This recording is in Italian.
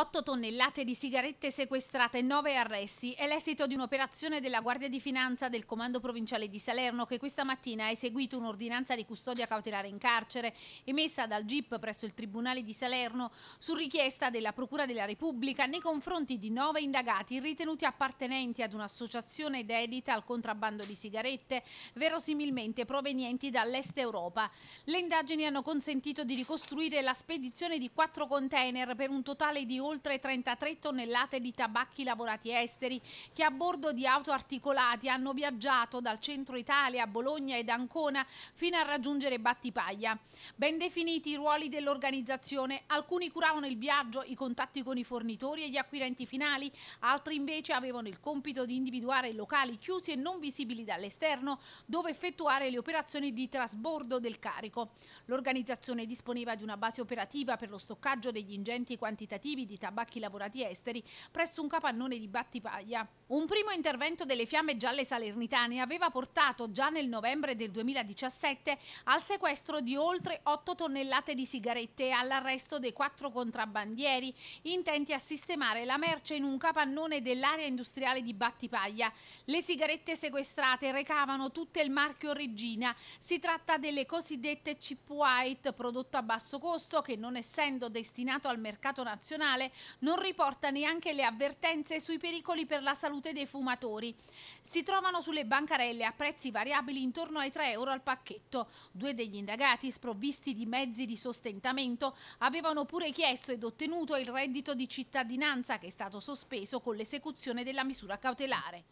8 tonnellate di sigarette sequestrate, e 9 arresti. È l'esito di un'operazione della Guardia di Finanza del Comando Provinciale di Salerno che questa mattina ha eseguito un'ordinanza di custodia cautelare in carcere emessa dal GIP presso il Tribunale di Salerno su richiesta della Procura della Repubblica nei confronti di 9 indagati ritenuti appartenenti ad un'associazione dedita al contrabbando di sigarette, verosimilmente provenienti dall'Est Europa. Le indagini hanno consentito di ricostruire la spedizione di 4 container per un totale di oltre 33 tonnellate di tabacchi lavorati esteri che a bordo di auto articolati hanno viaggiato dal centro Italia a Bologna ed Ancona fino a raggiungere Battipaglia. Ben definiti i ruoli dell'organizzazione, alcuni curavano il viaggio, i contatti con i fornitori e gli acquirenti finali, altri invece avevano il compito di individuare locali chiusi e non visibili dall'esterno dove effettuare le operazioni di trasbordo del carico. L'organizzazione disponeva di una base operativa per lo stoccaggio degli ingenti quantitativi di tabacchi lavorati esteri presso un capannone di Battipaglia. Un primo intervento delle fiamme gialle salernitane aveva portato già nel novembre del 2017 al sequestro di oltre 8 tonnellate di sigarette e all'arresto dei quattro contrabbandieri intenti a sistemare la merce in un capannone dell'area industriale di Battipaglia. Le sigarette sequestrate recavano tutte il marchio Regina. Si tratta delle cosiddette chip white, prodotto a basso costo che non essendo destinato al mercato nazionale nazionale non riporta neanche le avvertenze sui pericoli per la salute dei fumatori. Si trovano sulle bancarelle a prezzi variabili intorno ai 3 euro al pacchetto. Due degli indagati, sprovvisti di mezzi di sostentamento, avevano pure chiesto ed ottenuto il reddito di cittadinanza che è stato sospeso con l'esecuzione della misura cautelare.